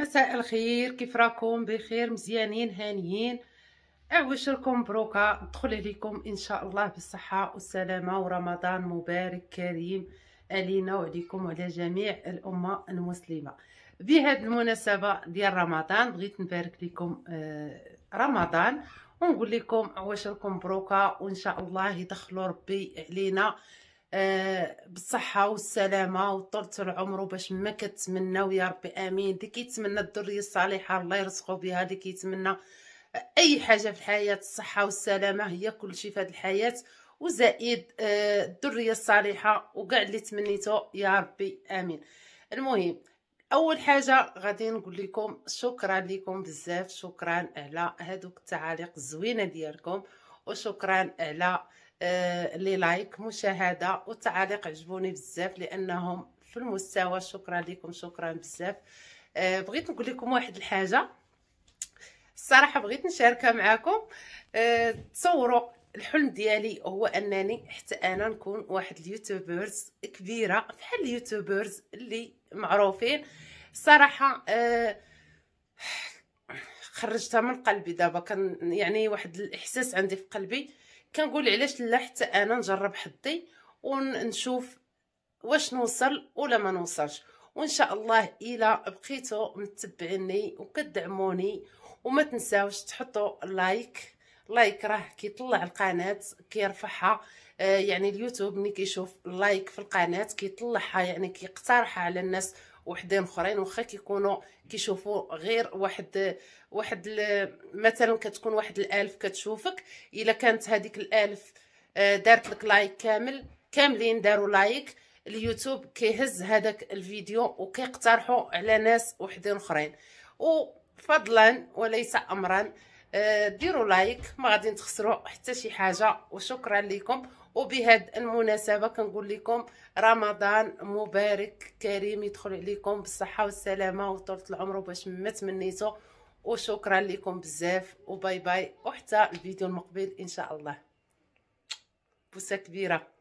مساء الخير كيف راكم بخير مزيانين هانيين اعوش لكم بروكه ندخل عليكم ان شاء الله بالصحه والسلامه ورمضان مبارك كريم علينا وعليكم وعلى جميع الامه المسلمه بهذه المناسبه ديال رمضان بغيت نبارك لكم آه، رمضان ونقول لكم عواشركم بروكا وان شاء الله يدخلوا ربي علينا آه، بالصحة والسلامة وطولة العمر باش ما كتمناو ويا ربي امين اللي كيتمنى الذرية الصالحة الله يرزقو بها اللي كيتمنى اي حاجة في الحياة الصحة والسلامة هي كل شيء في الحياة وزائد آه، الذرية الصالحة وكاع اللي تمنيتو يا ربي امين المهم اول حاجه غادي نقول لكم شكرا لكم بزاف شكرا على هادوك التعاليق الزوينه ديالكم وشكرا على آه، لي لايك مشاهده والتعاليق عجبوني بزاف لانهم في المستوى شكرا لكم شكرا بزاف آه، بغيت نقول لكم واحد الحاجه الصراحه بغيت نشاركها معكم آه، تصوروا الحلم ديالي هو انني حتى انا نكون واحد اليوتيوبرز كبيره بحال اليوتيوبرز اللي معروفين صراحه خرجتها من قلبي دابا كان يعني واحد الاحساس عندي في قلبي كنقول علاش لا حتى انا نجرب حظي ونشوف واش نوصل ولا ما نوصلش وان شاء الله الى بقيتو متبعيني وكدعموني وما تنساوش تحطوا لايك لايك راه كيطلع القناه كيرفعها آه، يعني اليوتيوب ملي كيشوف لايك في القناه كيطلعها يعني كيقترحها على الناس وحدين اخرين واخا كيكونوا كيشوفوا غير واحد واحد مثلا كتكون واحد الالف كتشوفك الا كانت هذيك الالف آه، دارت لك لايك كامل كاملين داروا لايك اليوتيوب كيهز هذاك الفيديو وكيقترحوا على ناس وحدين اخرين وفضلا وليس امرا آه، ديروا لايك ما غادي تخسروا حتى شي حاجه وشكرا لكم وبهذا المناسبه كنقول لكم رمضان مبارك كريم يدخل عليكم بالصحه والسلامه وطولة العمر باش ما تمنيتو وشكرا لكم بزاف وباي باي وحتى الفيديو المقبل ان شاء الله بوسه كبيره